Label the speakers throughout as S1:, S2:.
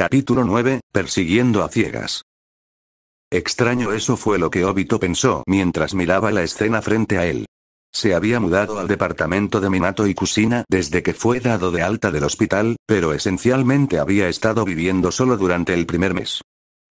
S1: Capítulo 9, persiguiendo a ciegas. Extraño eso fue lo que Obito pensó mientras miraba la escena frente a él. Se había mudado al departamento de Minato y Kusina desde que fue dado de alta del hospital, pero esencialmente había estado viviendo solo durante el primer mes.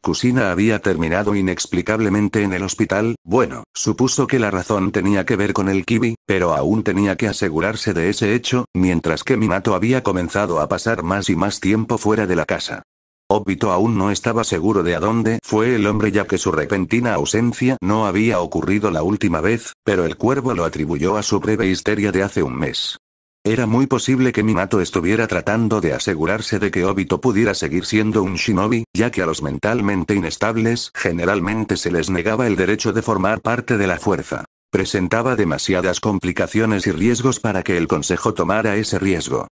S1: Kusina había terminado inexplicablemente en el hospital, bueno, supuso que la razón tenía que ver con el kibi, pero aún tenía que asegurarse de ese hecho, mientras que Minato había comenzado a pasar más y más tiempo fuera de la casa. Obito aún no estaba seguro de a dónde fue el hombre ya que su repentina ausencia no había ocurrido la última vez, pero el cuervo lo atribuyó a su breve histeria de hace un mes. Era muy posible que Minato estuviera tratando de asegurarse de que Obito pudiera seguir siendo un shinobi, ya que a los mentalmente inestables generalmente se les negaba el derecho de formar parte de la fuerza. Presentaba demasiadas complicaciones y riesgos para que el consejo tomara ese riesgo.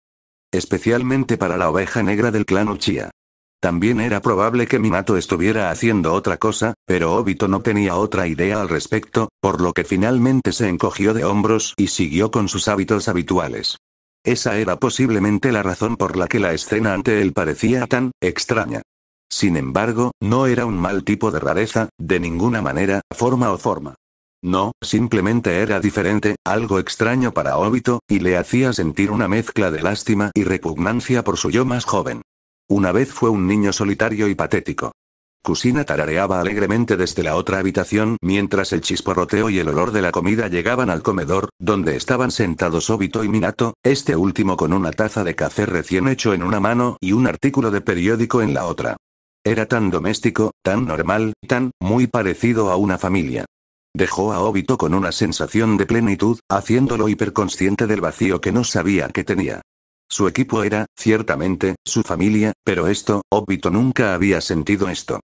S1: Especialmente para la oveja negra del clan Uchiha. También era probable que Minato estuviera haciendo otra cosa, pero Obito no tenía otra idea al respecto, por lo que finalmente se encogió de hombros y siguió con sus hábitos habituales. Esa era posiblemente la razón por la que la escena ante él parecía tan extraña. Sin embargo, no era un mal tipo de rareza, de ninguna manera, forma o forma. No, simplemente era diferente, algo extraño para Obito, y le hacía sentir una mezcla de lástima y repugnancia por su yo más joven. Una vez fue un niño solitario y patético. Cusina tarareaba alegremente desde la otra habitación mientras el chisporroteo y el olor de la comida llegaban al comedor, donde estaban sentados Obito y Minato, este último con una taza de café recién hecho en una mano y un artículo de periódico en la otra. Era tan doméstico, tan normal, tan, muy parecido a una familia. Dejó a Obito con una sensación de plenitud, haciéndolo hiperconsciente del vacío que no sabía que tenía. Su equipo era, ciertamente, su familia, pero esto, Obito nunca había sentido esto.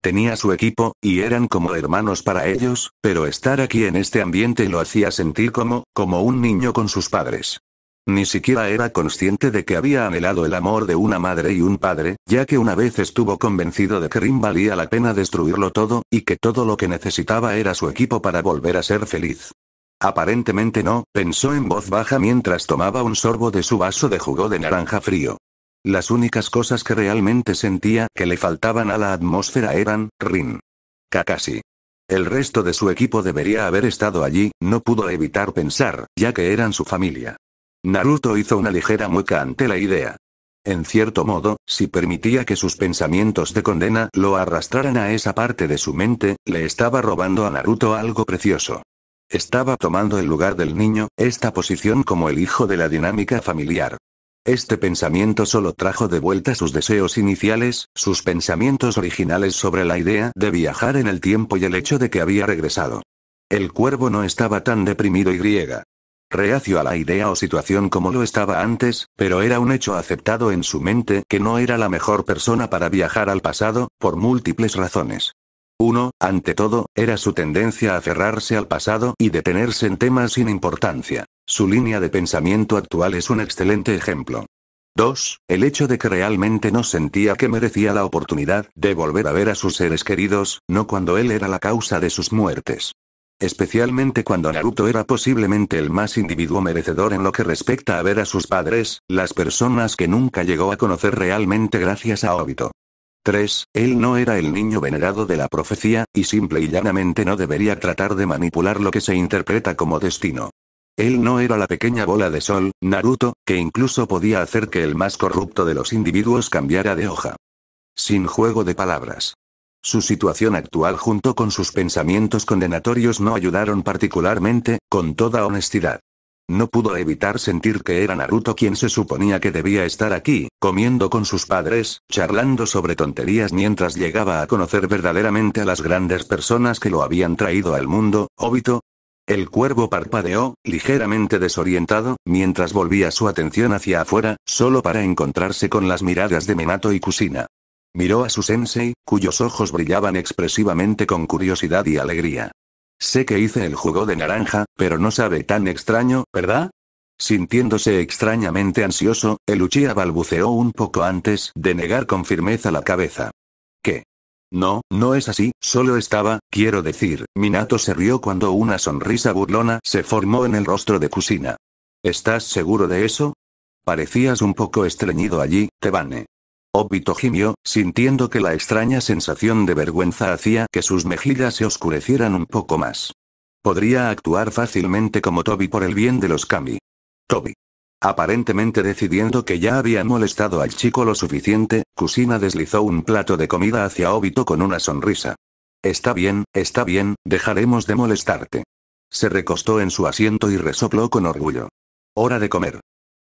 S1: Tenía su equipo, y eran como hermanos para ellos, pero estar aquí en este ambiente lo hacía sentir como, como un niño con sus padres. Ni siquiera era consciente de que había anhelado el amor de una madre y un padre, ya que una vez estuvo convencido de que Rin valía la pena destruirlo todo, y que todo lo que necesitaba era su equipo para volver a ser feliz. Aparentemente no, pensó en voz baja mientras tomaba un sorbo de su vaso de jugo de naranja frío. Las únicas cosas que realmente sentía que le faltaban a la atmósfera eran, Rin. Kakashi. El resto de su equipo debería haber estado allí, no pudo evitar pensar, ya que eran su familia. Naruto hizo una ligera mueca ante la idea. En cierto modo, si permitía que sus pensamientos de condena lo arrastraran a esa parte de su mente, le estaba robando a Naruto algo precioso. Estaba tomando el lugar del niño, esta posición como el hijo de la dinámica familiar. Este pensamiento solo trajo de vuelta sus deseos iniciales, sus pensamientos originales sobre la idea de viajar en el tiempo y el hecho de que había regresado. El cuervo no estaba tan deprimido y griega. Reacio a la idea o situación como lo estaba antes, pero era un hecho aceptado en su mente que no era la mejor persona para viajar al pasado, por múltiples razones. 1. ante todo, era su tendencia a aferrarse al pasado y detenerse en temas sin importancia. Su línea de pensamiento actual es un excelente ejemplo. 2. El hecho de que realmente no sentía que merecía la oportunidad de volver a ver a sus seres queridos, no cuando él era la causa de sus muertes. Especialmente cuando Naruto era posiblemente el más individuo merecedor en lo que respecta a ver a sus padres, las personas que nunca llegó a conocer realmente gracias a Obito. 3. Él no era el niño venerado de la profecía, y simple y llanamente no debería tratar de manipular lo que se interpreta como destino. Él no era la pequeña bola de sol, Naruto, que incluso podía hacer que el más corrupto de los individuos cambiara de hoja. Sin juego de palabras. Su situación actual junto con sus pensamientos condenatorios no ayudaron particularmente, con toda honestidad. No pudo evitar sentir que era Naruto quien se suponía que debía estar aquí, comiendo con sus padres, charlando sobre tonterías mientras llegaba a conocer verdaderamente a las grandes personas que lo habían traído al mundo, Obito. El cuervo parpadeó, ligeramente desorientado, mientras volvía su atención hacia afuera, solo para encontrarse con las miradas de Minato y Kusina. Miró a su sensei, cuyos ojos brillaban expresivamente con curiosidad y alegría. Sé que hice el jugo de naranja, pero no sabe tan extraño, ¿verdad? Sintiéndose extrañamente ansioso, el Uchiha balbuceó un poco antes de negar con firmeza la cabeza. ¿Qué? No, no es así, solo estaba, quiero decir, Minato se rió cuando una sonrisa burlona se formó en el rostro de Kusina. ¿Estás seguro de eso? Parecías un poco estreñido allí, Tebane. Obito gimió, sintiendo que la extraña sensación de vergüenza hacía que sus mejillas se oscurecieran un poco más. Podría actuar fácilmente como Toby por el bien de los Kami. Toby. Aparentemente decidiendo que ya había molestado al chico lo suficiente, Kusina deslizó un plato de comida hacia Obito con una sonrisa. Está bien, está bien, dejaremos de molestarte. Se recostó en su asiento y resopló con orgullo. Hora de comer.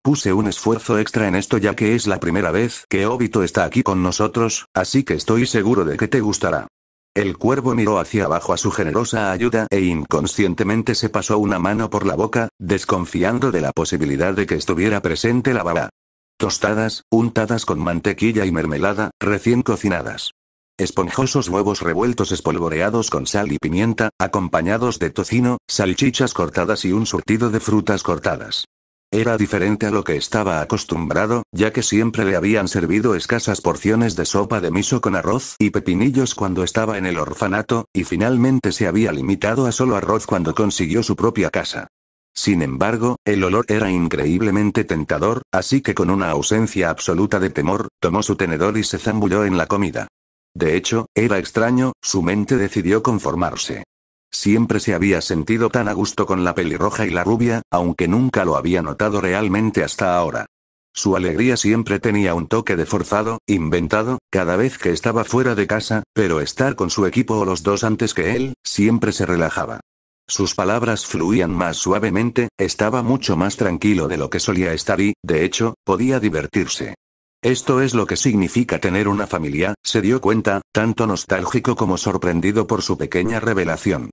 S1: Puse un esfuerzo extra en esto ya que es la primera vez que Obito está aquí con nosotros, así que estoy seguro de que te gustará. El cuervo miró hacia abajo a su generosa ayuda e inconscientemente se pasó una mano por la boca, desconfiando de la posibilidad de que estuviera presente la bala. Tostadas, untadas con mantequilla y mermelada, recién cocinadas. Esponjosos huevos revueltos espolvoreados con sal y pimienta, acompañados de tocino, salchichas cortadas y un surtido de frutas cortadas. Era diferente a lo que estaba acostumbrado, ya que siempre le habían servido escasas porciones de sopa de miso con arroz y pepinillos cuando estaba en el orfanato, y finalmente se había limitado a solo arroz cuando consiguió su propia casa. Sin embargo, el olor era increíblemente tentador, así que con una ausencia absoluta de temor, tomó su tenedor y se zambulló en la comida. De hecho, era extraño, su mente decidió conformarse. Siempre se había sentido tan a gusto con la pelirroja y la rubia, aunque nunca lo había notado realmente hasta ahora. Su alegría siempre tenía un toque de forzado, inventado, cada vez que estaba fuera de casa, pero estar con su equipo o los dos antes que él, siempre se relajaba. Sus palabras fluían más suavemente, estaba mucho más tranquilo de lo que solía estar y, de hecho, podía divertirse. Esto es lo que significa tener una familia, se dio cuenta, tanto nostálgico como sorprendido por su pequeña revelación.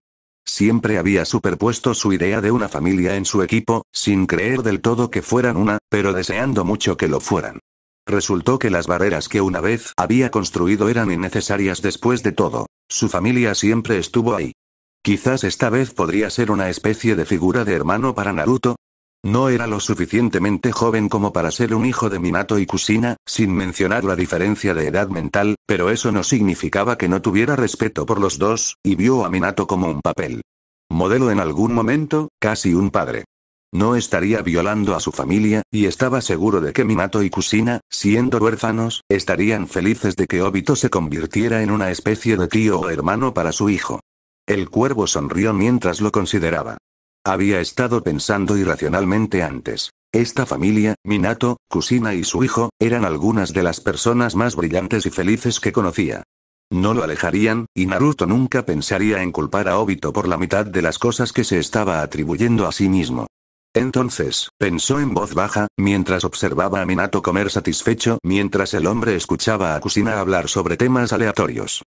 S1: Siempre había superpuesto su idea de una familia en su equipo, sin creer del todo que fueran una, pero deseando mucho que lo fueran. Resultó que las barreras que una vez había construido eran innecesarias después de todo. Su familia siempre estuvo ahí. Quizás esta vez podría ser una especie de figura de hermano para Naruto, no era lo suficientemente joven como para ser un hijo de Minato y Kusina, sin mencionar la diferencia de edad mental, pero eso no significaba que no tuviera respeto por los dos, y vio a Minato como un papel. Modelo en algún momento, casi un padre. No estaría violando a su familia, y estaba seguro de que Minato y Kusina, siendo huérfanos, estarían felices de que Obito se convirtiera en una especie de tío o hermano para su hijo. El cuervo sonrió mientras lo consideraba. Había estado pensando irracionalmente antes. Esta familia, Minato, Kusina y su hijo, eran algunas de las personas más brillantes y felices que conocía. No lo alejarían, y Naruto nunca pensaría en culpar a Obito por la mitad de las cosas que se estaba atribuyendo a sí mismo. Entonces, pensó en voz baja, mientras observaba a Minato comer satisfecho mientras el hombre escuchaba a Kusina hablar sobre temas aleatorios.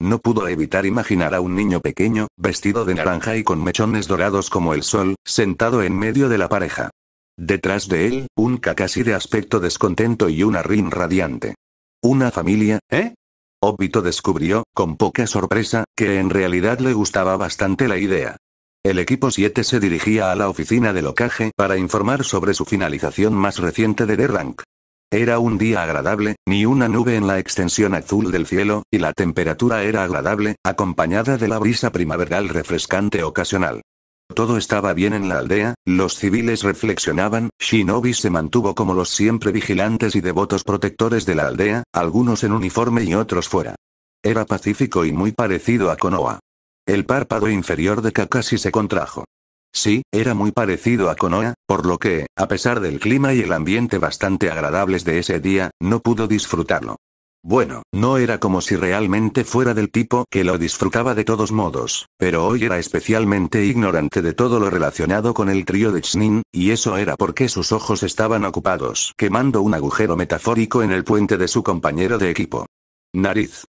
S1: No pudo evitar imaginar a un niño pequeño, vestido de naranja y con mechones dorados como el sol, sentado en medio de la pareja. Detrás de él, un Kakashi de aspecto descontento y una Rin radiante. Una familia, ¿eh? Obito descubrió, con poca sorpresa, que en realidad le gustaba bastante la idea. El equipo 7 se dirigía a la oficina de locaje para informar sobre su finalización más reciente de D-Rank. Era un día agradable, ni una nube en la extensión azul del cielo, y la temperatura era agradable, acompañada de la brisa primaveral refrescante ocasional. Todo estaba bien en la aldea, los civiles reflexionaban, Shinobi se mantuvo como los siempre vigilantes y devotos protectores de la aldea, algunos en uniforme y otros fuera. Era pacífico y muy parecido a Konoha. El párpado inferior de Kakashi se contrajo. Sí, era muy parecido a Konoha, por lo que, a pesar del clima y el ambiente bastante agradables de ese día, no pudo disfrutarlo. Bueno, no era como si realmente fuera del tipo que lo disfrutaba de todos modos, pero hoy era especialmente ignorante de todo lo relacionado con el trío de Chnin, y eso era porque sus ojos estaban ocupados quemando un agujero metafórico en el puente de su compañero de equipo. Nariz.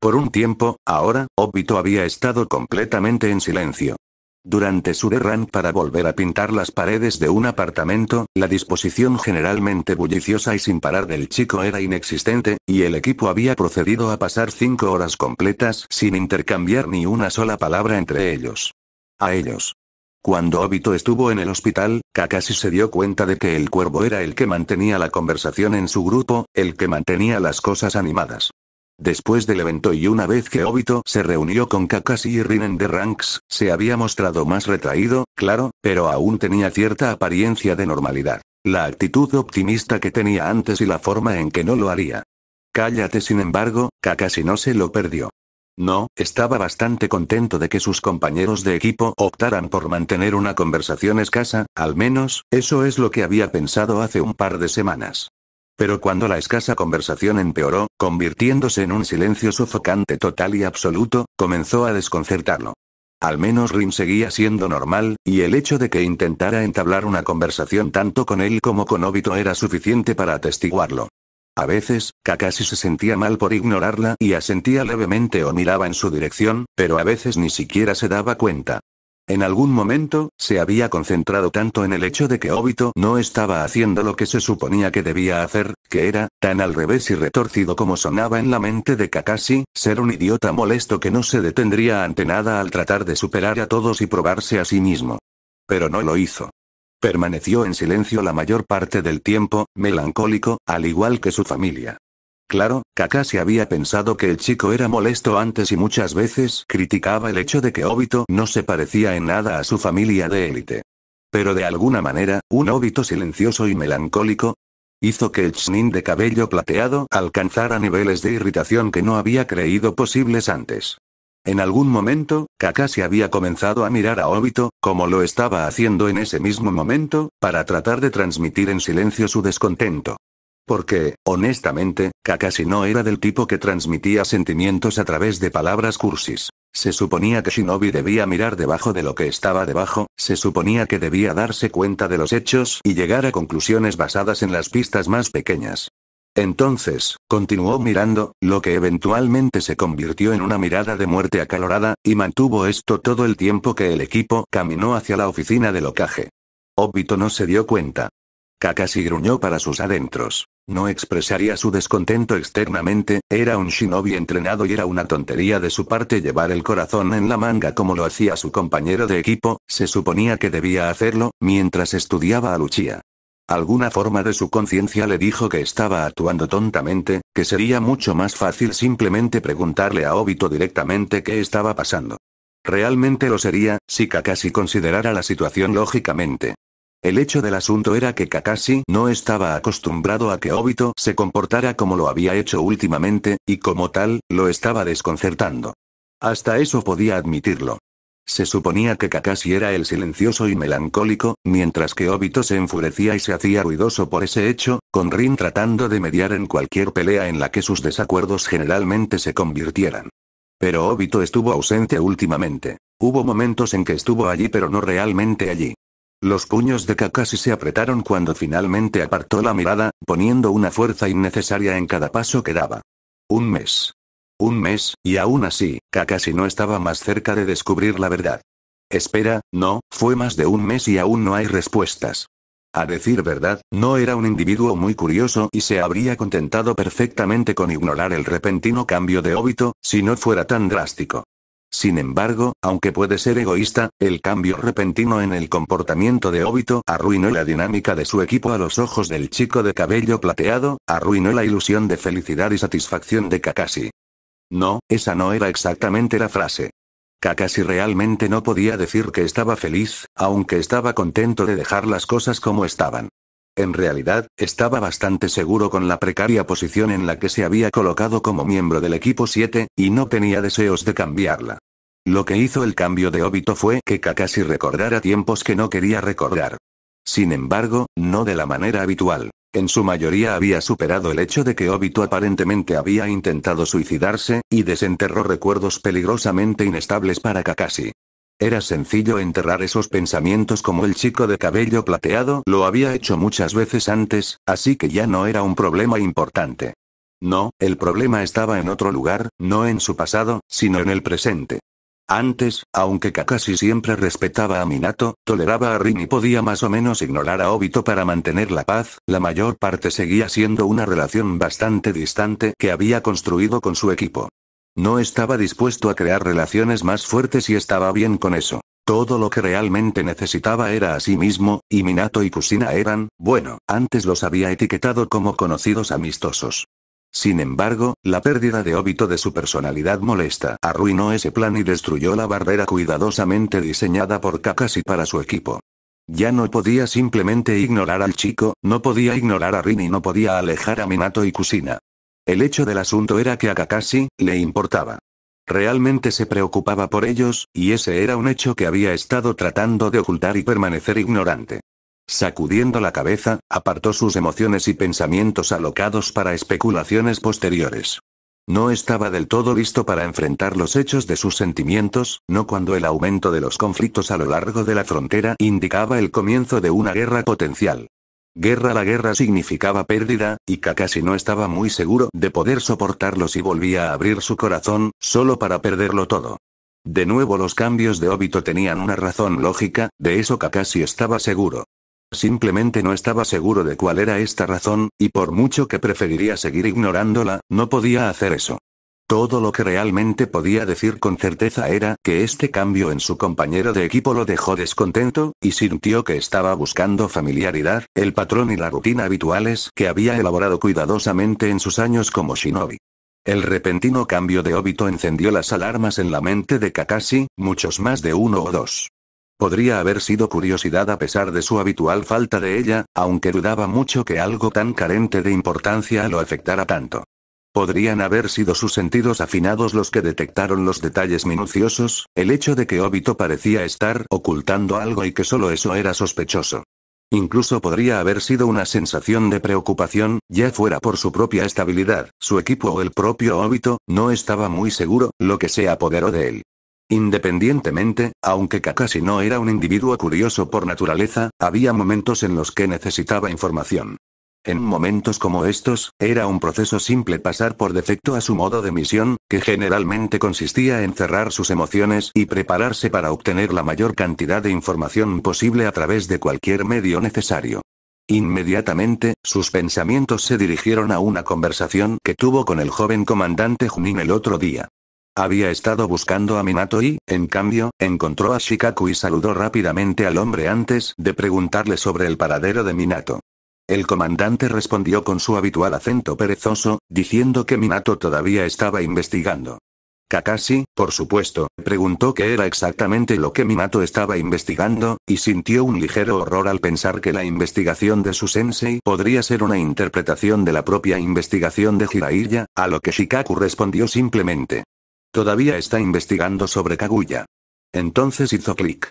S1: Por un tiempo, ahora, Obito había estado completamente en silencio. Durante su derrán para volver a pintar las paredes de un apartamento, la disposición generalmente bulliciosa y sin parar del chico era inexistente, y el equipo había procedido a pasar cinco horas completas sin intercambiar ni una sola palabra entre ellos. A ellos. Cuando Obito estuvo en el hospital, Kakashi se dio cuenta de que el cuervo era el que mantenía la conversación en su grupo, el que mantenía las cosas animadas. Después del evento y una vez que Obito se reunió con Kakashi y en The Ranks, se había mostrado más retraído, claro, pero aún tenía cierta apariencia de normalidad. La actitud optimista que tenía antes y la forma en que no lo haría. Cállate sin embargo, Kakashi no se lo perdió. No, estaba bastante contento de que sus compañeros de equipo optaran por mantener una conversación escasa, al menos, eso es lo que había pensado hace un par de semanas. Pero cuando la escasa conversación empeoró, convirtiéndose en un silencio sofocante total y absoluto, comenzó a desconcertarlo. Al menos Rin seguía siendo normal, y el hecho de que intentara entablar una conversación tanto con él como con Obito era suficiente para atestiguarlo. A veces, Kakashi se sentía mal por ignorarla y asentía levemente o miraba en su dirección, pero a veces ni siquiera se daba cuenta. En algún momento, se había concentrado tanto en el hecho de que Obito no estaba haciendo lo que se suponía que debía hacer, que era, tan al revés y retorcido como sonaba en la mente de Kakashi, ser un idiota molesto que no se detendría ante nada al tratar de superar a todos y probarse a sí mismo. Pero no lo hizo. Permaneció en silencio la mayor parte del tiempo, melancólico, al igual que su familia. Claro, Kakashi había pensado que el chico era molesto antes y muchas veces criticaba el hecho de que Obito no se parecía en nada a su familia de élite. Pero de alguna manera, un Obito silencioso y melancólico, hizo que el Chnin de cabello plateado alcanzara niveles de irritación que no había creído posibles antes. En algún momento, Kakashi había comenzado a mirar a Obito, como lo estaba haciendo en ese mismo momento, para tratar de transmitir en silencio su descontento. Porque, honestamente, Kakashi no era del tipo que transmitía sentimientos a través de palabras cursis. Se suponía que Shinobi debía mirar debajo de lo que estaba debajo, se suponía que debía darse cuenta de los hechos y llegar a conclusiones basadas en las pistas más pequeñas. Entonces, continuó mirando, lo que eventualmente se convirtió en una mirada de muerte acalorada, y mantuvo esto todo el tiempo que el equipo caminó hacia la oficina de locaje. Obito no se dio cuenta. Kakashi gruñó para sus adentros. No expresaría su descontento externamente, era un shinobi entrenado y era una tontería de su parte llevar el corazón en la manga como lo hacía su compañero de equipo, se suponía que debía hacerlo, mientras estudiaba a Luchia. Alguna forma de su conciencia le dijo que estaba actuando tontamente, que sería mucho más fácil simplemente preguntarle a Obito directamente qué estaba pasando. Realmente lo sería, si Kakashi considerara la situación lógicamente. El hecho del asunto era que Kakashi no estaba acostumbrado a que Obito se comportara como lo había hecho últimamente, y como tal, lo estaba desconcertando. Hasta eso podía admitirlo. Se suponía que Kakashi era el silencioso y melancólico, mientras que Obito se enfurecía y se hacía ruidoso por ese hecho, con Rin tratando de mediar en cualquier pelea en la que sus desacuerdos generalmente se convirtieran. Pero Obito estuvo ausente últimamente. Hubo momentos en que estuvo allí pero no realmente allí. Los puños de Kakashi se apretaron cuando finalmente apartó la mirada, poniendo una fuerza innecesaria en cada paso que daba. Un mes. Un mes, y aún así, Kakashi no estaba más cerca de descubrir la verdad. Espera, no, fue más de un mes y aún no hay respuestas. A decir verdad, no era un individuo muy curioso y se habría contentado perfectamente con ignorar el repentino cambio de óbito, si no fuera tan drástico. Sin embargo, aunque puede ser egoísta, el cambio repentino en el comportamiento de Obito arruinó la dinámica de su equipo a los ojos del chico de cabello plateado, arruinó la ilusión de felicidad y satisfacción de Kakashi. No, esa no era exactamente la frase. Kakashi realmente no podía decir que estaba feliz, aunque estaba contento de dejar las cosas como estaban. En realidad, estaba bastante seguro con la precaria posición en la que se había colocado como miembro del equipo 7, y no tenía deseos de cambiarla. Lo que hizo el cambio de óbito fue que Kakashi recordara tiempos que no quería recordar. Sin embargo, no de la manera habitual. En su mayoría había superado el hecho de que Obito aparentemente había intentado suicidarse, y desenterró recuerdos peligrosamente inestables para Kakashi. Era sencillo enterrar esos pensamientos como el chico de cabello plateado lo había hecho muchas veces antes, así que ya no era un problema importante. No, el problema estaba en otro lugar, no en su pasado, sino en el presente. Antes, aunque Kakashi siempre respetaba a Minato, toleraba a Rin y podía más o menos ignorar a Obito para mantener la paz, la mayor parte seguía siendo una relación bastante distante que había construido con su equipo. No estaba dispuesto a crear relaciones más fuertes y estaba bien con eso. Todo lo que realmente necesitaba era a sí mismo, y Minato y Kusina eran, bueno, antes los había etiquetado como conocidos amistosos. Sin embargo, la pérdida de óbito de su personalidad molesta arruinó ese plan y destruyó la barrera cuidadosamente diseñada por Kakashi para su equipo. Ya no podía simplemente ignorar al chico, no podía ignorar a Rin y no podía alejar a Minato y Kusina. El hecho del asunto era que a Kakashi, le importaba. Realmente se preocupaba por ellos, y ese era un hecho que había estado tratando de ocultar y permanecer ignorante. Sacudiendo la cabeza, apartó sus emociones y pensamientos alocados para especulaciones posteriores. No estaba del todo listo para enfrentar los hechos de sus sentimientos, no cuando el aumento de los conflictos a lo largo de la frontera indicaba el comienzo de una guerra potencial. Guerra La guerra significaba pérdida, y Kakashi no estaba muy seguro de poder soportarlo si volvía a abrir su corazón, solo para perderlo todo. De nuevo los cambios de óbito tenían una razón lógica, de eso Kakashi estaba seguro. Simplemente no estaba seguro de cuál era esta razón, y por mucho que preferiría seguir ignorándola, no podía hacer eso. Todo lo que realmente podía decir con certeza era que este cambio en su compañero de equipo lo dejó descontento, y sintió que estaba buscando familiaridad, el patrón y la rutina habituales que había elaborado cuidadosamente en sus años como shinobi. El repentino cambio de óbito encendió las alarmas en la mente de Kakashi, muchos más de uno o dos. Podría haber sido curiosidad a pesar de su habitual falta de ella, aunque dudaba mucho que algo tan carente de importancia lo afectara tanto. Podrían haber sido sus sentidos afinados los que detectaron los detalles minuciosos, el hecho de que Obito parecía estar ocultando algo y que solo eso era sospechoso. Incluso podría haber sido una sensación de preocupación, ya fuera por su propia estabilidad, su equipo o el propio Obito, no estaba muy seguro, lo que se apoderó de él. Independientemente, aunque Kakashi no era un individuo curioso por naturaleza, había momentos en los que necesitaba información. En momentos como estos, era un proceso simple pasar por defecto a su modo de misión, que generalmente consistía en cerrar sus emociones y prepararse para obtener la mayor cantidad de información posible a través de cualquier medio necesario. Inmediatamente, sus pensamientos se dirigieron a una conversación que tuvo con el joven comandante Junin el otro día. Había estado buscando a Minato y, en cambio, encontró a Shikaku y saludó rápidamente al hombre antes de preguntarle sobre el paradero de Minato. El comandante respondió con su habitual acento perezoso, diciendo que Minato todavía estaba investigando. Kakashi, por supuesto, preguntó qué era exactamente lo que Minato estaba investigando, y sintió un ligero horror al pensar que la investigación de su sensei podría ser una interpretación de la propia investigación de Jiraiya, a lo que Shikaku respondió simplemente. Todavía está investigando sobre Kaguya. Entonces hizo clic.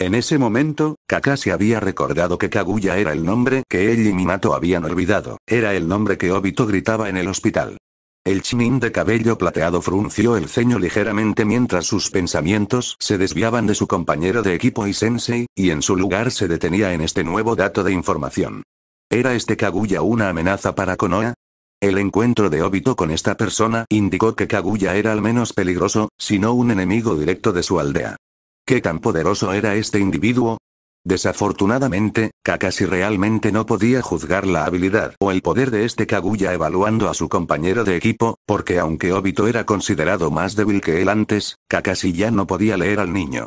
S1: En ese momento, Kakashi había recordado que Kaguya era el nombre que él y Minato habían olvidado, era el nombre que Obito gritaba en el hospital. El chinín de cabello plateado frunció el ceño ligeramente mientras sus pensamientos se desviaban de su compañero de equipo y sensei, y en su lugar se detenía en este nuevo dato de información. ¿Era este Kaguya una amenaza para Konoha? El encuentro de Obito con esta persona indicó que Kaguya era al menos peligroso, si no un enemigo directo de su aldea. ¿Qué tan poderoso era este individuo? Desafortunadamente, Kakashi realmente no podía juzgar la habilidad o el poder de este Kaguya evaluando a su compañero de equipo, porque aunque Obito era considerado más débil que él antes, Kakashi ya no podía leer al niño.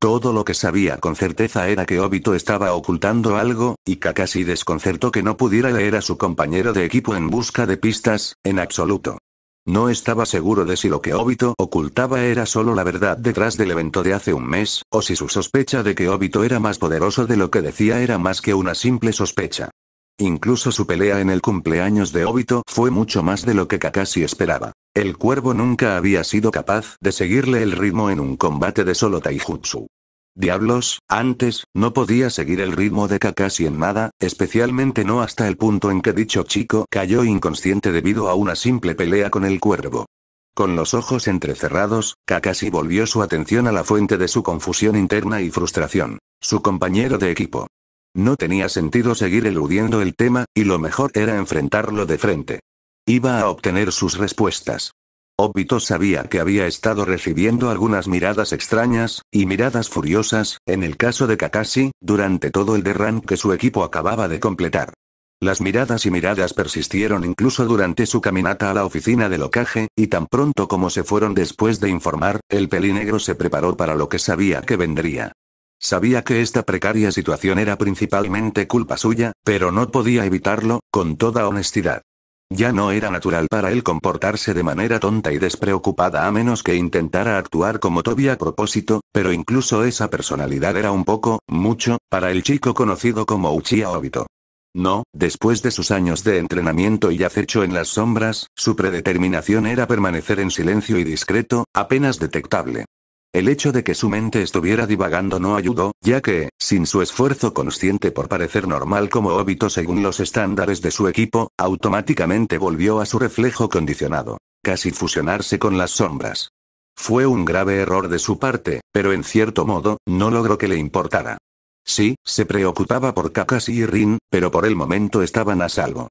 S1: Todo lo que sabía con certeza era que Obito estaba ocultando algo, y Kakashi desconcertó que no pudiera leer a su compañero de equipo en busca de pistas, en absoluto. No estaba seguro de si lo que Obito ocultaba era solo la verdad detrás del evento de hace un mes, o si su sospecha de que Obito era más poderoso de lo que decía era más que una simple sospecha. Incluso su pelea en el cumpleaños de Obito fue mucho más de lo que Kakashi esperaba. El cuervo nunca había sido capaz de seguirle el ritmo en un combate de solo taijutsu. Diablos, antes, no podía seguir el ritmo de Kakashi en nada, especialmente no hasta el punto en que dicho chico cayó inconsciente debido a una simple pelea con el cuervo. Con los ojos entrecerrados, Kakashi volvió su atención a la fuente de su confusión interna y frustración, su compañero de equipo. No tenía sentido seguir eludiendo el tema, y lo mejor era enfrentarlo de frente. Iba a obtener sus respuestas. Obito sabía que había estado recibiendo algunas miradas extrañas, y miradas furiosas, en el caso de Kakashi, durante todo el derrán que su equipo acababa de completar. Las miradas y miradas persistieron incluso durante su caminata a la oficina de locaje, y tan pronto como se fueron después de informar, el pelinegro se preparó para lo que sabía que vendría. Sabía que esta precaria situación era principalmente culpa suya, pero no podía evitarlo, con toda honestidad. Ya no era natural para él comportarse de manera tonta y despreocupada a menos que intentara actuar como Toby a propósito, pero incluso esa personalidad era un poco, mucho, para el chico conocido como Uchiha Obito. No, después de sus años de entrenamiento y acecho en las sombras, su predeterminación era permanecer en silencio y discreto, apenas detectable. El hecho de que su mente estuviera divagando no ayudó, ya que, sin su esfuerzo consciente por parecer normal como óbito según los estándares de su equipo, automáticamente volvió a su reflejo condicionado. Casi fusionarse con las sombras. Fue un grave error de su parte, pero en cierto modo, no logró que le importara. Sí, se preocupaba por Kakashi y Rin, pero por el momento estaban a salvo.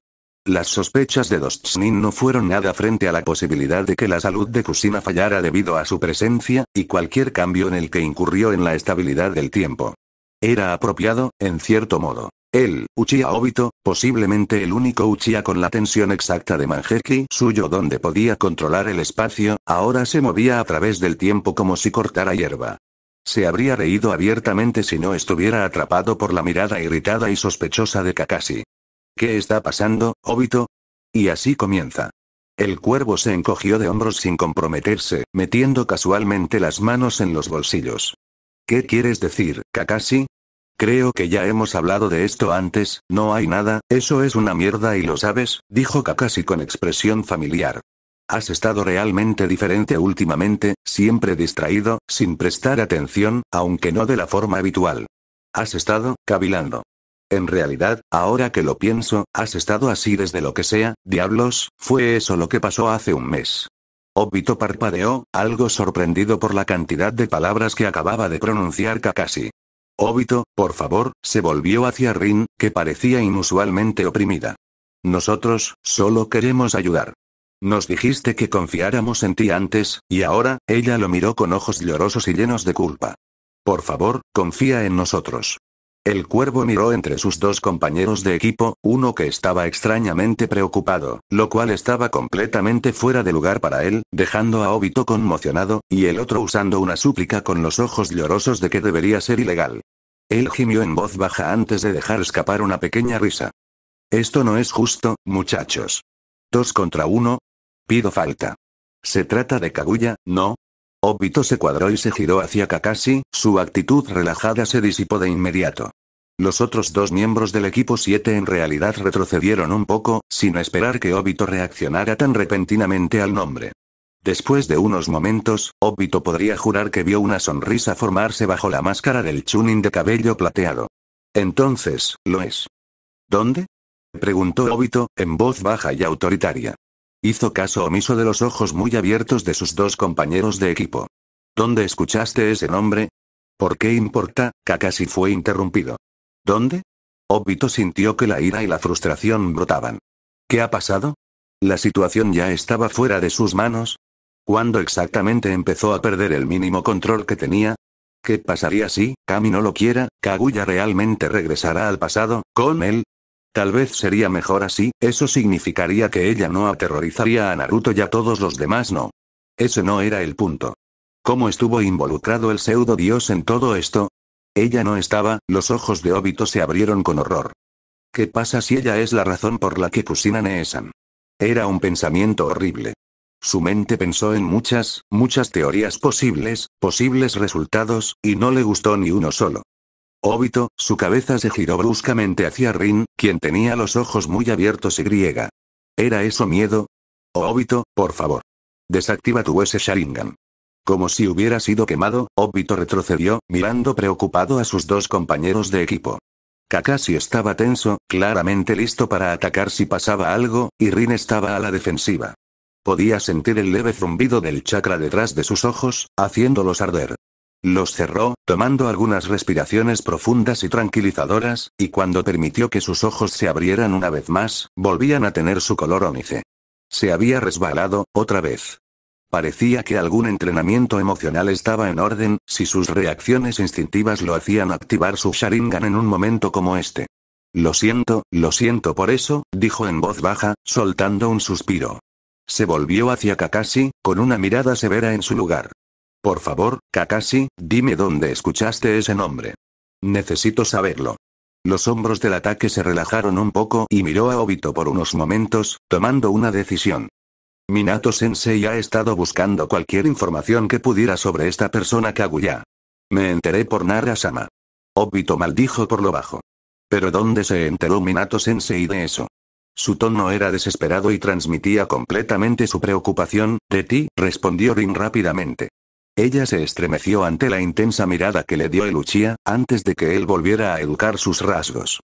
S1: Las sospechas de Dostsnin no fueron nada frente a la posibilidad de que la salud de Kusina fallara debido a su presencia, y cualquier cambio en el que incurrió en la estabilidad del tiempo. Era apropiado, en cierto modo. él, Uchiha Obito, posiblemente el único Uchiha con la tensión exacta de Mangeki suyo donde podía controlar el espacio, ahora se movía a través del tiempo como si cortara hierba. Se habría reído abiertamente si no estuviera atrapado por la mirada irritada y sospechosa de Kakashi. ¿Qué está pasando, Obito? Y así comienza. El cuervo se encogió de hombros sin comprometerse, metiendo casualmente las manos en los bolsillos. ¿Qué quieres decir, Kakashi? Creo que ya hemos hablado de esto antes, no hay nada, eso es una mierda y lo sabes, dijo Kakashi con expresión familiar. Has estado realmente diferente últimamente, siempre distraído, sin prestar atención, aunque no de la forma habitual. Has estado, cavilando. En realidad, ahora que lo pienso, has estado así desde lo que sea, diablos, fue eso lo que pasó hace un mes. Obito parpadeó, algo sorprendido por la cantidad de palabras que acababa de pronunciar Kakashi. Obito, por favor, se volvió hacia Rin, que parecía inusualmente oprimida. Nosotros, solo queremos ayudar. Nos dijiste que confiáramos en ti antes, y ahora, ella lo miró con ojos llorosos y llenos de culpa. Por favor, confía en nosotros. El cuervo miró entre sus dos compañeros de equipo, uno que estaba extrañamente preocupado, lo cual estaba completamente fuera de lugar para él, dejando a Obito conmocionado, y el otro usando una súplica con los ojos llorosos de que debería ser ilegal. Él gimió en voz baja antes de dejar escapar una pequeña risa. Esto no es justo, muchachos. Dos contra uno. Pido falta. Se trata de Kaguya, ¿no? Obito se cuadró y se giró hacia Kakashi, su actitud relajada se disipó de inmediato. Los otros dos miembros del equipo 7 en realidad retrocedieron un poco, sin esperar que Obito reaccionara tan repentinamente al nombre. Después de unos momentos, Obito podría jurar que vio una sonrisa formarse bajo la máscara del Chunin de cabello plateado. Entonces, lo es. ¿Dónde? preguntó Obito, en voz baja y autoritaria. Hizo caso omiso de los ojos muy abiertos de sus dos compañeros de equipo. ¿Dónde escuchaste ese nombre? ¿Por qué importa? Kakashi fue interrumpido. ¿Dónde? Obito sintió que la ira y la frustración brotaban. ¿Qué ha pasado? La situación ya estaba fuera de sus manos. ¿Cuándo exactamente empezó a perder el mínimo control que tenía? ¿Qué pasaría si, Kami no lo quiera, Kaguya realmente regresará al pasado, con él, Tal vez sería mejor así, eso significaría que ella no aterrorizaría a Naruto y a todos los demás no. Ese no era el punto. ¿Cómo estuvo involucrado el pseudo dios en todo esto? Ella no estaba, los ojos de Obito se abrieron con horror. ¿Qué pasa si ella es la razón por la que Kusina Neesan? Era un pensamiento horrible. Su mente pensó en muchas, muchas teorías posibles, posibles resultados, y no le gustó ni uno solo. Obito, su cabeza se giró bruscamente hacia Rin, quien tenía los ojos muy abiertos y griega. ¿Era eso miedo? Obito, por favor. Desactiva tu ese Sharingan. Como si hubiera sido quemado, Obito retrocedió, mirando preocupado a sus dos compañeros de equipo. Kakashi estaba tenso, claramente listo para atacar si pasaba algo, y Rin estaba a la defensiva. Podía sentir el leve zumbido del chakra detrás de sus ojos, haciéndolos arder. Los cerró, tomando algunas respiraciones profundas y tranquilizadoras, y cuando permitió que sus ojos se abrieran una vez más, volvían a tener su color ónice. Se había resbalado, otra vez. Parecía que algún entrenamiento emocional estaba en orden, si sus reacciones instintivas lo hacían activar su Sharingan en un momento como este. Lo siento, lo siento por eso, dijo en voz baja, soltando un suspiro. Se volvió hacia Kakashi, con una mirada severa en su lugar. Por favor, Kakashi, dime dónde escuchaste ese nombre. Necesito saberlo. Los hombros del ataque se relajaron un poco y miró a Obito por unos momentos, tomando una decisión. Minato Sensei ha estado buscando cualquier información que pudiera sobre esta persona Kaguya. Me enteré por Narasama. Obito maldijo por lo bajo. Pero ¿dónde se enteró Minato Sensei de eso? Su tono era desesperado y transmitía completamente su preocupación, de ti, respondió Rin rápidamente. Ella se estremeció ante la intensa mirada que le dio Eluchia, antes de que él volviera a educar sus rasgos.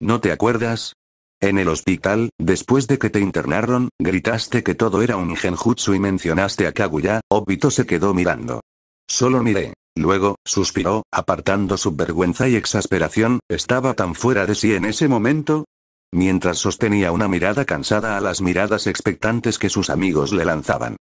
S1: ¿No te acuerdas? En el hospital, después de que te internaron, gritaste que todo era un genjutsu y mencionaste a Kaguya, Obito se quedó mirando. Solo miré. Luego, suspiró, apartando su vergüenza y exasperación, estaba tan fuera de sí en ese momento, mientras sostenía una mirada cansada a las miradas expectantes que sus amigos le lanzaban.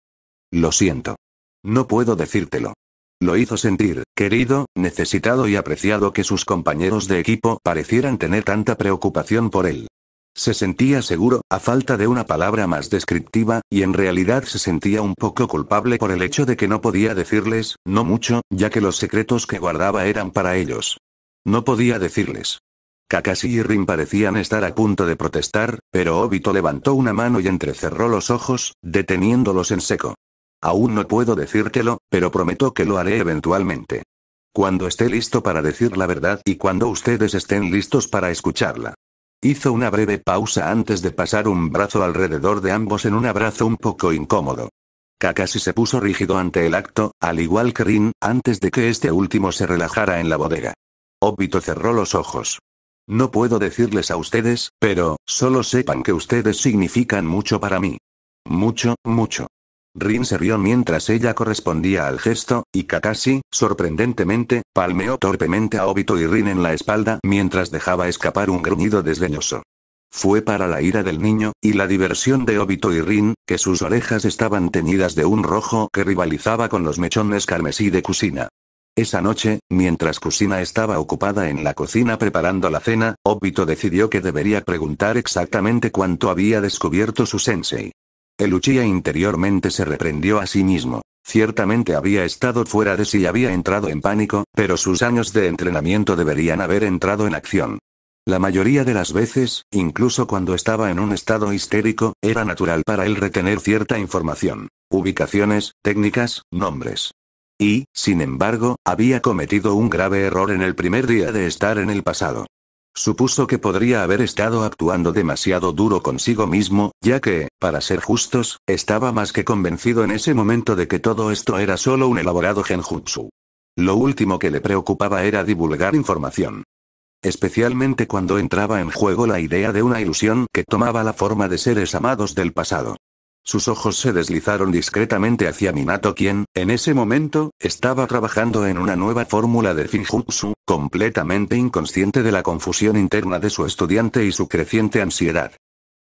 S1: Lo siento. No puedo decírtelo. Lo hizo sentir, querido, necesitado y apreciado que sus compañeros de equipo parecieran tener tanta preocupación por él. Se sentía seguro, a falta de una palabra más descriptiva, y en realidad se sentía un poco culpable por el hecho de que no podía decirles, no mucho, ya que los secretos que guardaba eran para ellos. No podía decirles. Kakashi y Rin parecían estar a punto de protestar, pero Obito levantó una mano y entrecerró los ojos, deteniéndolos en seco. Aún no puedo decírtelo, pero prometo que lo haré eventualmente. Cuando esté listo para decir la verdad y cuando ustedes estén listos para escucharla. Hizo una breve pausa antes de pasar un brazo alrededor de ambos en un abrazo un poco incómodo. Kakashi se puso rígido ante el acto, al igual que Rin, antes de que este último se relajara en la bodega. Obito cerró los ojos. No puedo decirles a ustedes, pero, solo sepan que ustedes significan mucho para mí. Mucho, mucho. Rin se rió mientras ella correspondía al gesto, y Kakashi, sorprendentemente, palmeó torpemente a Obito y Rin en la espalda mientras dejaba escapar un gruñido desdeñoso. Fue para la ira del niño, y la diversión de Obito y Rin, que sus orejas estaban teñidas de un rojo que rivalizaba con los mechones carmesí de Kusina. Esa noche, mientras Kusina estaba ocupada en la cocina preparando la cena, Obito decidió que debería preguntar exactamente cuánto había descubierto su sensei. El interiormente se reprendió a sí mismo. Ciertamente había estado fuera de sí y había entrado en pánico, pero sus años de entrenamiento deberían haber entrado en acción. La mayoría de las veces, incluso cuando estaba en un estado histérico, era natural para él retener cierta información, ubicaciones, técnicas, nombres. Y, sin embargo, había cometido un grave error en el primer día de estar en el pasado. Supuso que podría haber estado actuando demasiado duro consigo mismo, ya que, para ser justos, estaba más que convencido en ese momento de que todo esto era solo un elaborado genjutsu. Lo último que le preocupaba era divulgar información. Especialmente cuando entraba en juego la idea de una ilusión que tomaba la forma de seres amados del pasado. Sus ojos se deslizaron discretamente hacia Minato quien, en ese momento, estaba trabajando en una nueva fórmula de Finjutsu, completamente inconsciente de la confusión interna de su estudiante y su creciente ansiedad.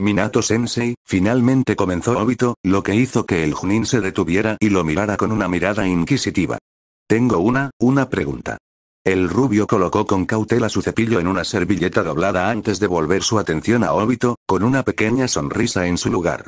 S1: Minato Sensei, finalmente comenzó Obito, lo que hizo que el Junin se detuviera y lo mirara con una mirada inquisitiva. Tengo una, una pregunta. El rubio colocó con cautela su cepillo en una servilleta doblada antes de volver su atención a Obito, con una pequeña sonrisa en su lugar.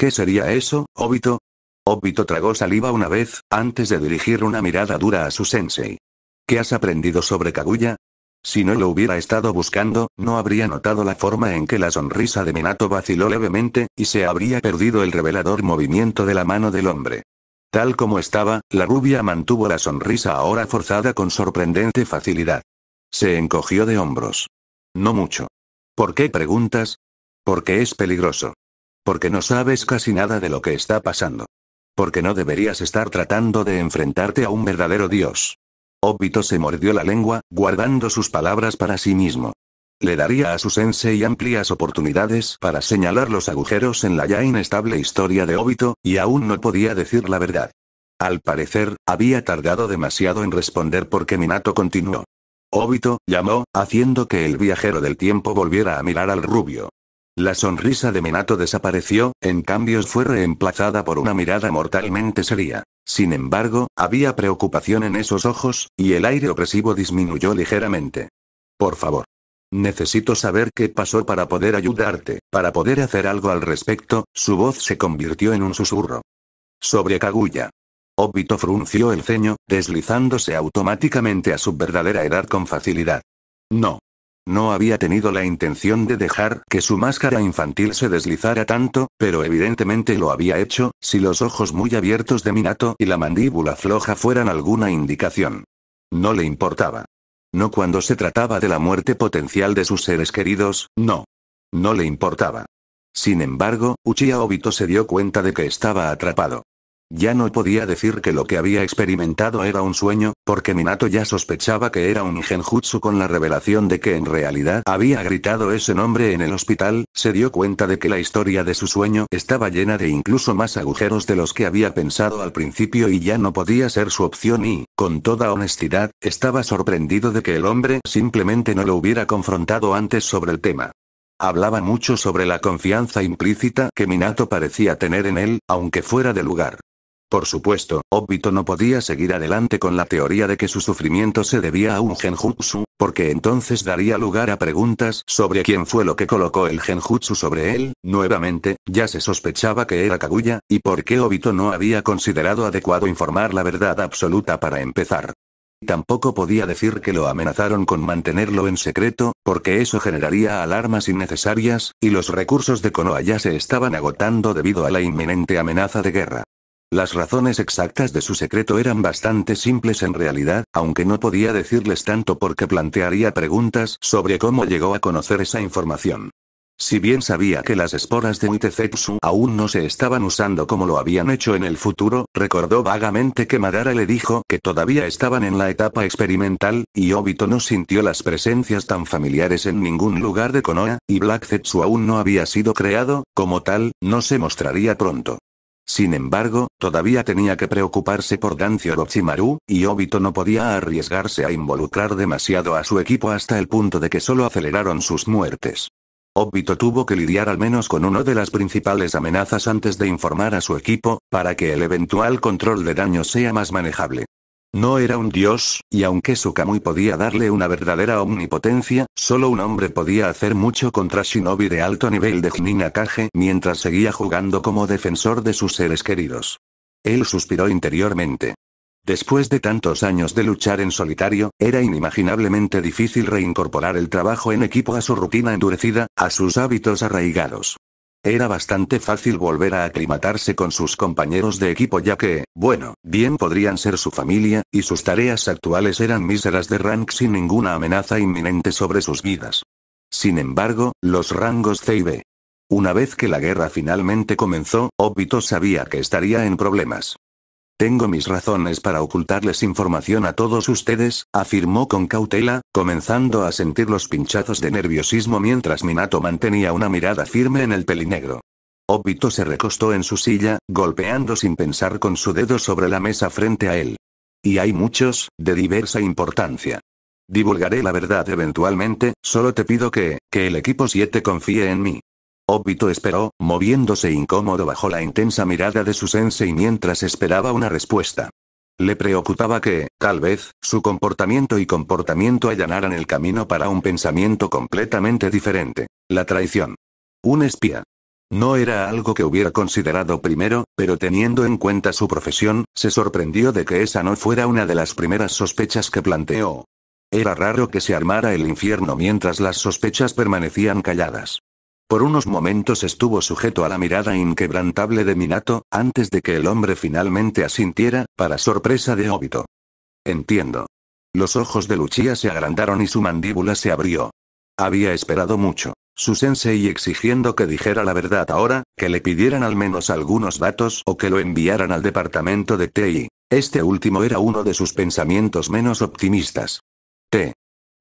S1: ¿Qué sería eso, Obito? Obito tragó saliva una vez, antes de dirigir una mirada dura a su sensei. ¿Qué has aprendido sobre Kaguya? Si no lo hubiera estado buscando, no habría notado la forma en que la sonrisa de Minato vaciló levemente, y se habría perdido el revelador movimiento de la mano del hombre. Tal como estaba, la rubia mantuvo la sonrisa ahora forzada con sorprendente facilidad. Se encogió de hombros. No mucho. ¿Por qué preguntas? Porque es peligroso. Porque no sabes casi nada de lo que está pasando. Porque no deberías estar tratando de enfrentarte a un verdadero dios. Obito se mordió la lengua, guardando sus palabras para sí mismo. Le daría a su sensei amplias oportunidades para señalar los agujeros en la ya inestable historia de Obito, y aún no podía decir la verdad. Al parecer, había tardado demasiado en responder porque Minato continuó. Obito, llamó, haciendo que el viajero del tiempo volviera a mirar al rubio. La sonrisa de Minato desapareció, en cambio fue reemplazada por una mirada mortalmente seria. Sin embargo, había preocupación en esos ojos, y el aire opresivo disminuyó ligeramente. Por favor. Necesito saber qué pasó para poder ayudarte, para poder hacer algo al respecto, su voz se convirtió en un susurro. Sobre Kaguya. Obito frunció el ceño, deslizándose automáticamente a su verdadera edad con facilidad. No. No había tenido la intención de dejar que su máscara infantil se deslizara tanto, pero evidentemente lo había hecho, si los ojos muy abiertos de Minato y la mandíbula floja fueran alguna indicación. No le importaba. No cuando se trataba de la muerte potencial de sus seres queridos, no. No le importaba. Sin embargo, Uchiha Obito se dio cuenta de que estaba atrapado. Ya no podía decir que lo que había experimentado era un sueño, porque Minato ya sospechaba que era un genjutsu con la revelación de que en realidad había gritado ese nombre en el hospital, se dio cuenta de que la historia de su sueño estaba llena de incluso más agujeros de los que había pensado al principio y ya no podía ser su opción y, con toda honestidad, estaba sorprendido de que el hombre simplemente no lo hubiera confrontado antes sobre el tema. Hablaba mucho sobre la confianza implícita que Minato parecía tener en él, aunque fuera de lugar. Por supuesto, Obito no podía seguir adelante con la teoría de que su sufrimiento se debía a un genjutsu, porque entonces daría lugar a preguntas sobre quién fue lo que colocó el genjutsu sobre él, nuevamente, ya se sospechaba que era Kaguya, y por qué Obito no había considerado adecuado informar la verdad absoluta para empezar. Tampoco podía decir que lo amenazaron con mantenerlo en secreto, porque eso generaría alarmas innecesarias, y los recursos de Konoha ya se estaban agotando debido a la inminente amenaza de guerra. Las razones exactas de su secreto eran bastante simples en realidad, aunque no podía decirles tanto porque plantearía preguntas sobre cómo llegó a conocer esa información. Si bien sabía que las esporas de Zetsu aún no se estaban usando como lo habían hecho en el futuro, recordó vagamente que Madara le dijo que todavía estaban en la etapa experimental, y Obito no sintió las presencias tan familiares en ningún lugar de Konoha, y Black Zetsu aún no había sido creado, como tal, no se mostraría pronto. Sin embargo, todavía tenía que preocuparse por Dancio Orochimaru, y Obito no podía arriesgarse a involucrar demasiado a su equipo hasta el punto de que solo aceleraron sus muertes. Obito tuvo que lidiar al menos con una de las principales amenazas antes de informar a su equipo, para que el eventual control de daño sea más manejable. No era un dios, y aunque Sukamui podía darle una verdadera omnipotencia, solo un hombre podía hacer mucho contra shinobi de alto nivel de Junin mientras seguía jugando como defensor de sus seres queridos. Él suspiró interiormente. Después de tantos años de luchar en solitario, era inimaginablemente difícil reincorporar el trabajo en equipo a su rutina endurecida, a sus hábitos arraigados. Era bastante fácil volver a aclimatarse con sus compañeros de equipo ya que, bueno, bien podrían ser su familia, y sus tareas actuales eran míseras de rank sin ninguna amenaza inminente sobre sus vidas. Sin embargo, los rangos C y B. Una vez que la guerra finalmente comenzó, Obito sabía que estaría en problemas. Tengo mis razones para ocultarles información a todos ustedes, afirmó con cautela, comenzando a sentir los pinchazos de nerviosismo mientras Minato mantenía una mirada firme en el pelinegro. Obito se recostó en su silla, golpeando sin pensar con su dedo sobre la mesa frente a él. Y hay muchos, de diversa importancia. Divulgaré la verdad eventualmente, solo te pido que, que el equipo 7 confíe en mí. Obito esperó, moviéndose incómodo bajo la intensa mirada de su sensei mientras esperaba una respuesta. Le preocupaba que, tal vez, su comportamiento y comportamiento allanaran el camino para un pensamiento completamente diferente. La traición. Un espía. No era algo que hubiera considerado primero, pero teniendo en cuenta su profesión, se sorprendió de que esa no fuera una de las primeras sospechas que planteó. Era raro que se armara el infierno mientras las sospechas permanecían calladas. Por unos momentos estuvo sujeto a la mirada inquebrantable de Minato, antes de que el hombre finalmente asintiera, para sorpresa de Obito. Entiendo. Los ojos de Luchia se agrandaron y su mandíbula se abrió. Había esperado mucho. Su sensei exigiendo que dijera la verdad ahora, que le pidieran al menos algunos datos o que lo enviaran al departamento de TI. Este último era uno de sus pensamientos menos optimistas. T.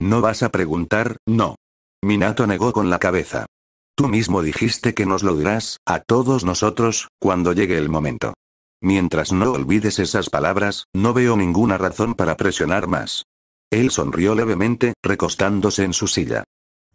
S1: No vas a preguntar, no. Minato negó con la cabeza. Tú mismo dijiste que nos lo dirás, a todos nosotros, cuando llegue el momento. Mientras no olvides esas palabras, no veo ninguna razón para presionar más. Él sonrió levemente, recostándose en su silla.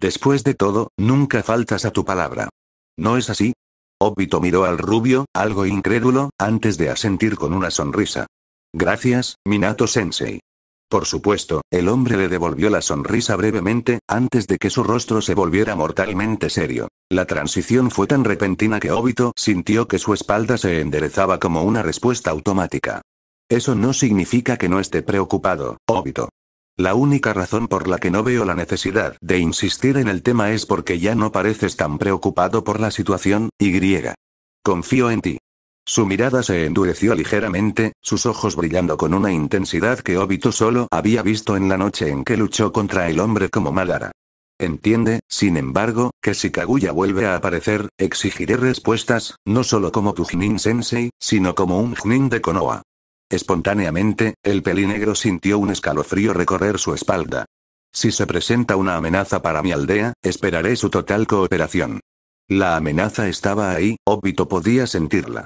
S1: Después de todo, nunca faltas a tu palabra. ¿No es así? Obito miró al rubio, algo incrédulo, antes de asentir con una sonrisa. Gracias, Minato Sensei. Por supuesto, el hombre le devolvió la sonrisa brevemente, antes de que su rostro se volviera mortalmente serio. La transición fue tan repentina que Obito sintió que su espalda se enderezaba como una respuesta automática. Eso no significa que no esté preocupado, Obito. La única razón por la que no veo la necesidad de insistir en el tema es porque ya no pareces tan preocupado por la situación, Y. Confío en ti. Su mirada se endureció ligeramente, sus ojos brillando con una intensidad que Obito solo había visto en la noche en que luchó contra el hombre como Madara. Entiende, sin embargo, que si Kaguya vuelve a aparecer, exigiré respuestas, no solo como tu sensei sino como un Jinin de Konoha. Espontáneamente, el pelinegro sintió un escalofrío recorrer su espalda. Si se presenta una amenaza para mi aldea, esperaré su total cooperación. La amenaza estaba ahí, Obito podía sentirla.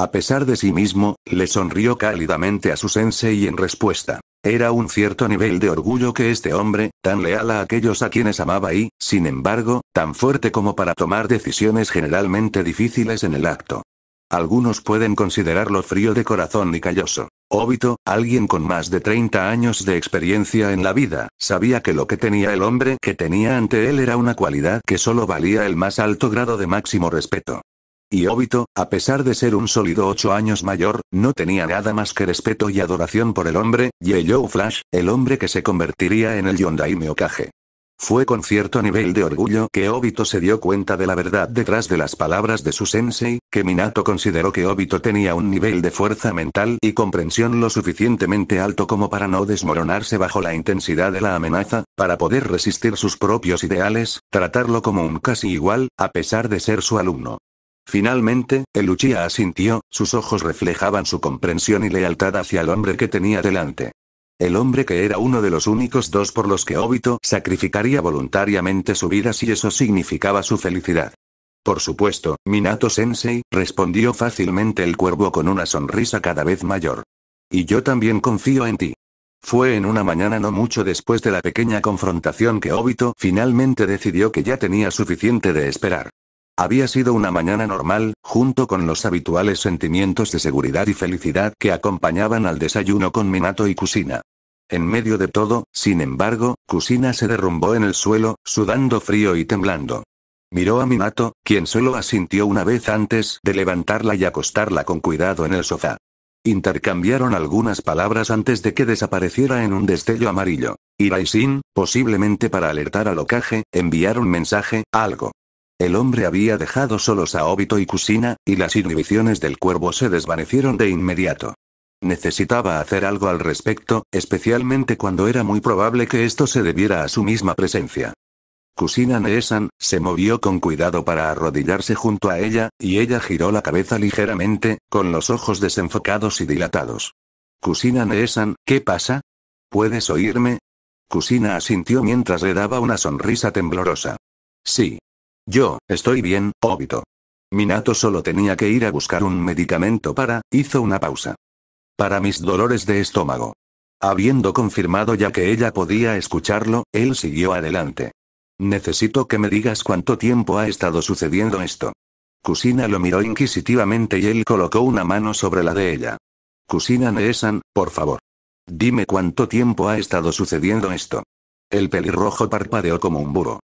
S1: A pesar de sí mismo, le sonrió cálidamente a su sensei en respuesta. Era un cierto nivel de orgullo que este hombre, tan leal a aquellos a quienes amaba y, sin embargo, tan fuerte como para tomar decisiones generalmente difíciles en el acto. Algunos pueden considerarlo frío de corazón y calloso. Obito, alguien con más de 30 años de experiencia en la vida, sabía que lo que tenía el hombre que tenía ante él era una cualidad que solo valía el más alto grado de máximo respeto. Y Obito, a pesar de ser un sólido ocho años mayor, no tenía nada más que respeto y adoración por el hombre, Yellow Flash, el hombre que se convertiría en el Yondaime Okage. Fue con cierto nivel de orgullo que Obito se dio cuenta de la verdad detrás de las palabras de su sensei, que Minato consideró que Obito tenía un nivel de fuerza mental y comprensión lo suficientemente alto como para no desmoronarse bajo la intensidad de la amenaza, para poder resistir sus propios ideales, tratarlo como un casi igual, a pesar de ser su alumno. Finalmente, el asintió, sus ojos reflejaban su comprensión y lealtad hacia el hombre que tenía delante. El hombre que era uno de los únicos dos por los que Obito sacrificaría voluntariamente su vida si eso significaba su felicidad. Por supuesto, Minato Sensei, respondió fácilmente el cuervo con una sonrisa cada vez mayor. Y yo también confío en ti. Fue en una mañana no mucho después de la pequeña confrontación que Obito finalmente decidió que ya tenía suficiente de esperar. Había sido una mañana normal, junto con los habituales sentimientos de seguridad y felicidad que acompañaban al desayuno con Minato y Kusina. En medio de todo, sin embargo, Kusina se derrumbó en el suelo, sudando frío y temblando. Miró a Minato, quien solo asintió una vez antes de levantarla y acostarla con cuidado en el sofá. Intercambiaron algunas palabras antes de que desapareciera en un destello amarillo. Iraisin, posiblemente para alertar al ocaje, enviar un mensaje, algo. El hombre había dejado solos a Obito y Kusina, y las inhibiciones del cuervo se desvanecieron de inmediato. Necesitaba hacer algo al respecto, especialmente cuando era muy probable que esto se debiera a su misma presencia. Kusina Neesan, se movió con cuidado para arrodillarse junto a ella, y ella giró la cabeza ligeramente, con los ojos desenfocados y dilatados. Kusina Neesan, ¿qué pasa? ¿Puedes oírme? Kusina asintió mientras le daba una sonrisa temblorosa. Sí. Yo, estoy bien, óbito. Minato solo tenía que ir a buscar un medicamento para, hizo una pausa. Para mis dolores de estómago. Habiendo confirmado ya que ella podía escucharlo, él siguió adelante. Necesito que me digas cuánto tiempo ha estado sucediendo esto. Kusina lo miró inquisitivamente y él colocó una mano sobre la de ella. Kusina Neesan, por favor. Dime cuánto tiempo ha estado sucediendo esto. El pelirrojo parpadeó como un burro.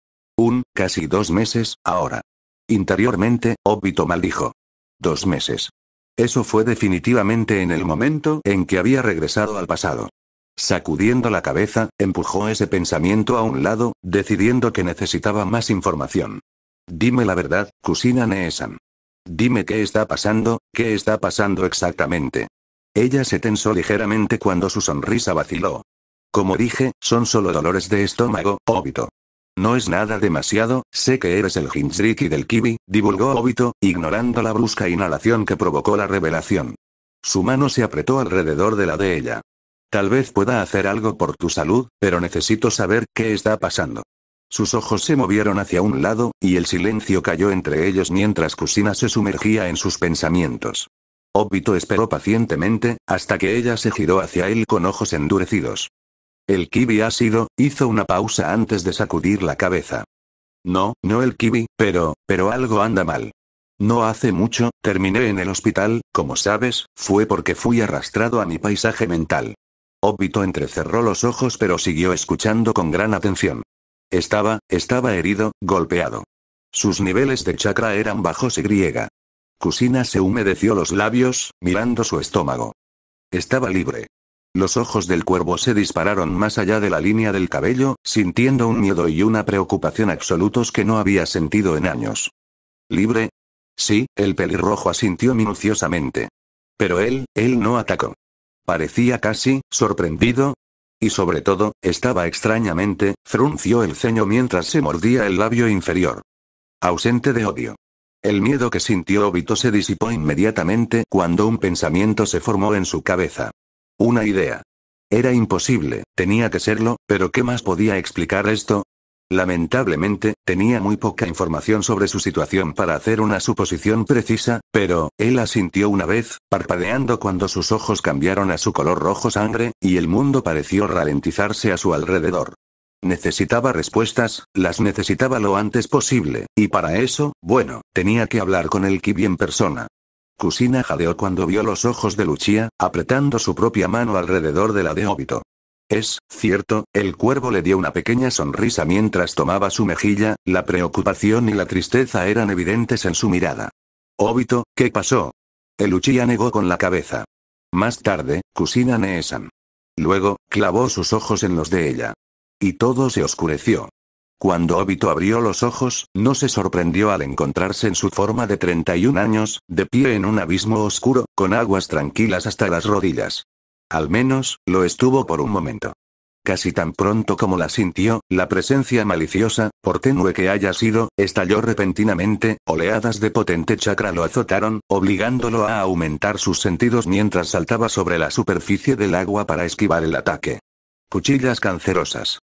S1: Casi dos meses, ahora. Interiormente, Obito maldijo. Dos meses. Eso fue definitivamente en el momento en que había regresado al pasado. Sacudiendo la cabeza, empujó ese pensamiento a un lado, decidiendo que necesitaba más información. Dime la verdad, Kusina Neesan. Dime qué está pasando, qué está pasando exactamente. Ella se tensó ligeramente cuando su sonrisa vaciló. Como dije, son solo dolores de estómago, óbito. No es nada demasiado, sé que eres el y del Kibi, divulgó Obito, ignorando la brusca inhalación que provocó la revelación. Su mano se apretó alrededor de la de ella. Tal vez pueda hacer algo por tu salud, pero necesito saber qué está pasando. Sus ojos se movieron hacia un lado, y el silencio cayó entre ellos mientras Kusina se sumergía en sus pensamientos. Obito esperó pacientemente, hasta que ella se giró hacia él con ojos endurecidos. El kiwi sido, hizo una pausa antes de sacudir la cabeza. No, no el kiwi, pero, pero algo anda mal. No hace mucho, terminé en el hospital, como sabes, fue porque fui arrastrado a mi paisaje mental. Obito entrecerró los ojos pero siguió escuchando con gran atención. Estaba, estaba herido, golpeado. Sus niveles de chakra eran bajos y griega. Kusina se humedeció los labios, mirando su estómago. Estaba libre. Los ojos del cuervo se dispararon más allá de la línea del cabello, sintiendo un miedo y una preocupación absolutos que no había sentido en años. ¿Libre? Sí, el pelirrojo asintió minuciosamente. Pero él, él no atacó. Parecía casi, sorprendido. Y sobre todo, estaba extrañamente, frunció el ceño mientras se mordía el labio inferior. Ausente de odio. El miedo que sintió Obito se disipó inmediatamente cuando un pensamiento se formó en su cabeza. Una idea. Era imposible, tenía que serlo, pero ¿qué más podía explicar esto? Lamentablemente, tenía muy poca información sobre su situación para hacer una suposición precisa, pero, él asintió una vez, parpadeando cuando sus ojos cambiaron a su color rojo sangre, y el mundo pareció ralentizarse a su alrededor. Necesitaba respuestas, las necesitaba lo antes posible, y para eso, bueno, tenía que hablar con el Kibi en persona. Cusina jadeó cuando vio los ojos de Luchía, apretando su propia mano alrededor de la de Obito. Es, cierto, el cuervo le dio una pequeña sonrisa mientras tomaba su mejilla, la preocupación y la tristeza eran evidentes en su mirada. Obito, ¿qué pasó? El Luchía negó con la cabeza. Más tarde, Kusina Neesan. Luego, clavó sus ojos en los de ella. Y todo se oscureció. Cuando Obito abrió los ojos, no se sorprendió al encontrarse en su forma de 31 años, de pie en un abismo oscuro, con aguas tranquilas hasta las rodillas. Al menos, lo estuvo por un momento. Casi tan pronto como la sintió, la presencia maliciosa, por tenue que haya sido, estalló repentinamente, oleadas de potente chakra lo azotaron, obligándolo a aumentar sus sentidos mientras saltaba sobre la superficie del agua para esquivar el ataque. Cuchillas cancerosas.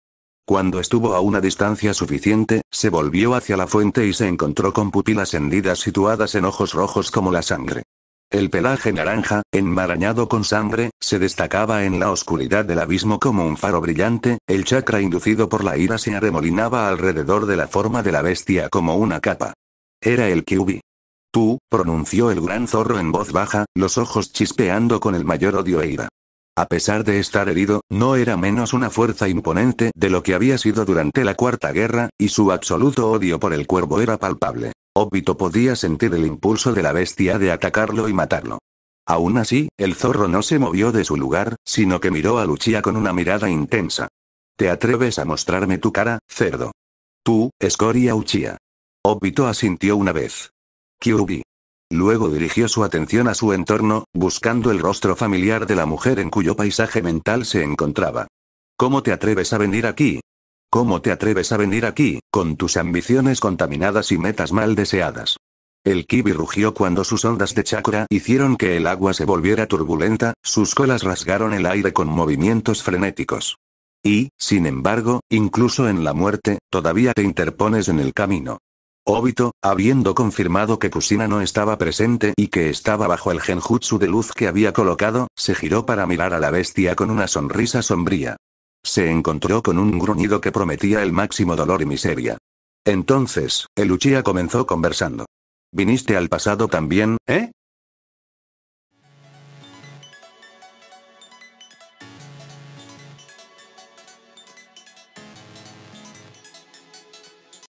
S1: Cuando estuvo a una distancia suficiente, se volvió hacia la fuente y se encontró con pupilas hendidas situadas en ojos rojos como la sangre. El pelaje naranja, enmarañado con sangre, se destacaba en la oscuridad del abismo como un faro brillante, el chakra inducido por la ira se arremolinaba alrededor de la forma de la bestia como una capa. Era el Kyubi. Tú, pronunció el gran zorro en voz baja, los ojos chispeando con el mayor odio e ira. A pesar de estar herido, no era menos una fuerza imponente de lo que había sido durante la Cuarta Guerra, y su absoluto odio por el cuervo era palpable. Obito podía sentir el impulso de la bestia de atacarlo y matarlo. Aún así, el zorro no se movió de su lugar, sino que miró a Luchia con una mirada intensa. ¿Te atreves a mostrarme tu cara, cerdo? Tú, escoria Uchia. Obito asintió una vez. Kyubi. Luego dirigió su atención a su entorno, buscando el rostro familiar de la mujer en cuyo paisaje mental se encontraba. ¿Cómo te atreves a venir aquí? ¿Cómo te atreves a venir aquí, con tus ambiciones contaminadas y metas mal deseadas? El kibi rugió cuando sus ondas de chakra hicieron que el agua se volviera turbulenta, sus colas rasgaron el aire con movimientos frenéticos. Y, sin embargo, incluso en la muerte, todavía te interpones en el camino. Obito, habiendo confirmado que Kusina no estaba presente y que estaba bajo el genjutsu de luz que había colocado, se giró para mirar a la bestia con una sonrisa sombría. Se encontró con un gruñido que prometía el máximo dolor y miseria. Entonces, el Uchiha comenzó conversando. Viniste al pasado también, ¿eh?